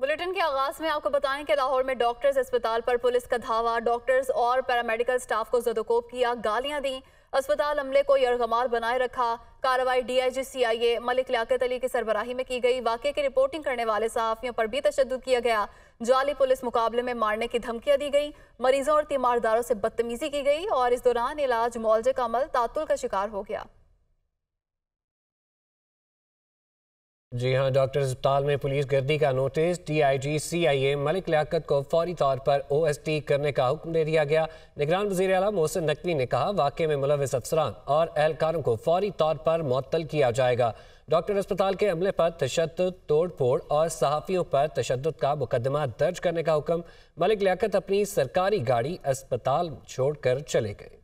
bulletin के आगाज में आपको बताएं कि लाहौर में डॉक्टर्स अस्पताल पर पुलिस का धावा डॉक्टर्स और पैरामेडिकल स्टाफ को जदोकोब किया गालियां दी अस्पताल अमले को यरगमाल बनाए रखा कार्रवाई डीआईजी सीआईए मलिक लियाकत अली की सरबराही में की गई वाक़े की रिपोर्टिंग करने वाले सहाफ़ियों पर भी तशद किया गया जाली पुलिस मुकाबले में मारने की धमकियां दी गई मरीजों और तीमारदारों से बदतमीजी की गई और इस दौरान इलाज मुआवजे का अमल तातुल का शिकार हो गया जी हाँ डॉक्टर अस्पताल में पुलिस गर्दी का नोटिस आई सीआईए मलिक लियाकत को फौरी तौर पर ओएसटी करने का हुक्म दे दिया गया निगरान वजी अला मोहसिन नकवी ने कहा वाक़े में मुलविस अफसरान और एहलकारों को फौरी तौर पर मअतल किया जाएगा डॉक्टर अस्पताल के अमले पर तशद तोड़ फोड़ और सहाफ़ियों पर तशद का मुकदमा दर्ज करने का हुक्म मलिक लियाकत अपनी सरकारी गाड़ी अस्पताल छोड़कर चले गए